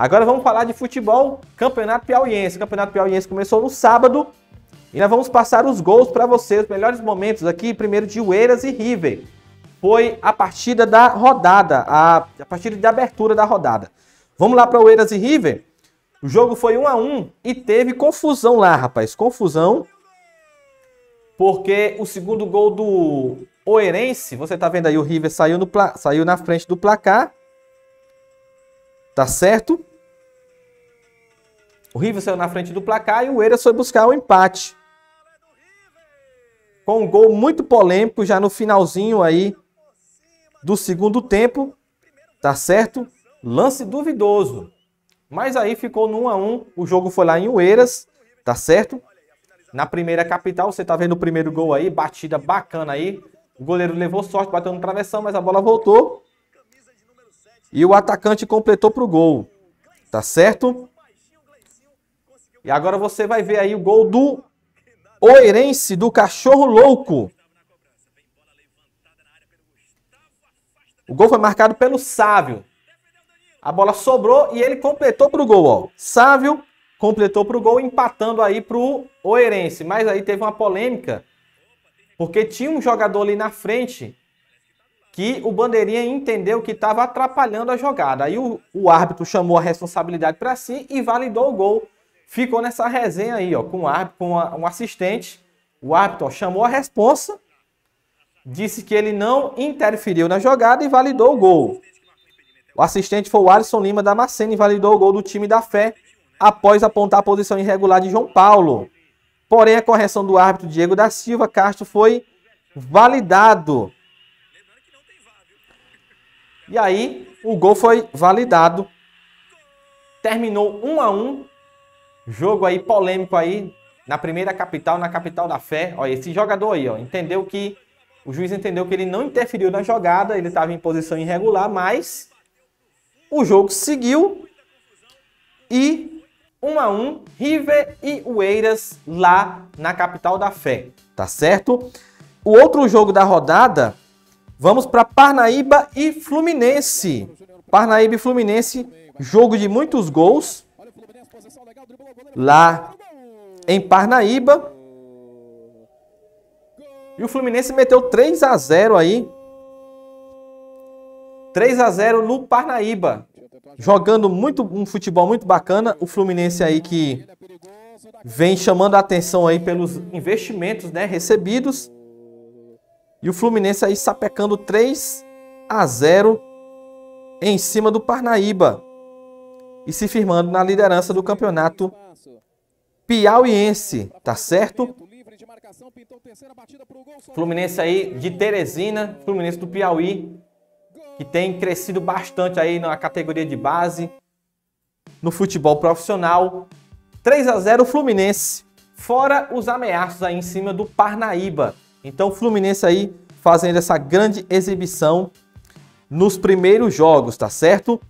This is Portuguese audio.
Agora vamos falar de futebol, Campeonato Piauiense. O Campeonato Piauiense começou no sábado e nós vamos passar os gols para vocês, os melhores momentos aqui, primeiro de Oeiras e River. Foi a partida da rodada, a, a partida de abertura da rodada. Vamos lá para Oeiras e River? O jogo foi 1 a 1 e teve confusão lá, rapaz, confusão. Porque o segundo gol do Oeirense, você tá vendo aí, o River saiu, no, saiu na frente do placar. Tá certo? O River saiu na frente do placar e o Eiras foi buscar o um empate. Com um gol muito polêmico já no finalzinho aí do segundo tempo. Tá certo? Lance duvidoso. Mas aí ficou no 1 a 1, o jogo foi lá em Oeiras, tá certo? Na primeira capital, você tá vendo o primeiro gol aí, batida bacana aí. O goleiro levou sorte, bateu no travessão, mas a bola voltou. E o atacante completou para o gol. Tá certo? E agora você vai ver aí o gol do Oerense, do Cachorro Louco. O gol foi marcado pelo Sávio. A bola sobrou e ele completou para o gol. Ó. Sávio completou para o gol, empatando aí para o Oerense. Mas aí teve uma polêmica, porque tinha um jogador ali na frente que o bandeirinha entendeu que estava atrapalhando a jogada. Aí o, o árbitro chamou a responsabilidade para si e validou o gol. Ficou nessa resenha aí, ó, com, o árbitro, com a, um assistente. O árbitro ó, chamou a responsa, disse que ele não interferiu na jogada e validou o gol. O assistente foi o Alisson Lima da Macena e validou o gol do time da Fé após apontar a posição irregular de João Paulo. Porém, a correção do árbitro Diego da Silva Castro foi validado. E aí o gol foi validado. Terminou 1 a 1. Jogo aí polêmico aí na primeira capital, na capital da fé. Olha, esse jogador aí, ó, entendeu que o juiz entendeu que ele não interferiu na jogada, ele estava em posição irregular, mas o jogo seguiu e 1 um a 1 um, River e Oeiras lá na capital da fé, tá certo? O outro jogo da rodada Vamos para Parnaíba e Fluminense. Parnaíba e Fluminense, jogo de muitos gols. Lá em Parnaíba. E o Fluminense meteu 3 a 0 aí. 3 a 0 no Parnaíba. Jogando muito um futebol muito bacana, o Fluminense aí que vem chamando a atenção aí pelos investimentos, né, recebidos. E o Fluminense aí sapecando 3 a 0 em cima do Parnaíba e se firmando na liderança do campeonato piauiense, tá certo? Fluminense aí de Teresina, Fluminense do Piauí, que tem crescido bastante aí na categoria de base, no futebol profissional. 3 a 0 Fluminense, fora os ameaços aí em cima do Parnaíba. Então o Fluminense aí fazendo essa grande exibição nos primeiros jogos, tá certo?